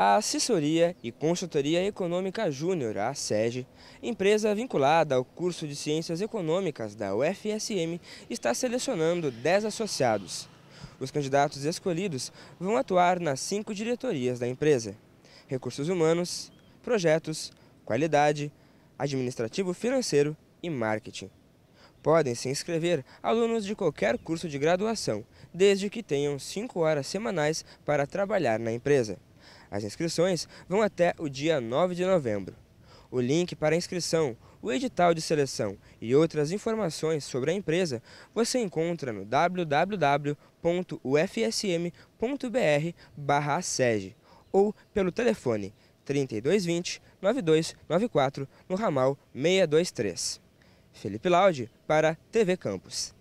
a Assessoria e Consultoria Econômica Júnior, a SEG, empresa vinculada ao curso de Ciências Econômicas da UFSM, está selecionando 10 associados. Os candidatos escolhidos vão atuar nas cinco diretorias da empresa. Recursos Humanos, Projetos, Qualidade, Administrativo Financeiro e Marketing. Podem se inscrever alunos de qualquer curso de graduação, desde que tenham cinco horas semanais para trabalhar na empresa. As inscrições vão até o dia 9 de novembro. O link para a inscrição, o edital de seleção e outras informações sobre a empresa você encontra no www.ufsm.br/sege ou pelo telefone 3220 9294 no ramal 623. Felipe Laude para TV Campos.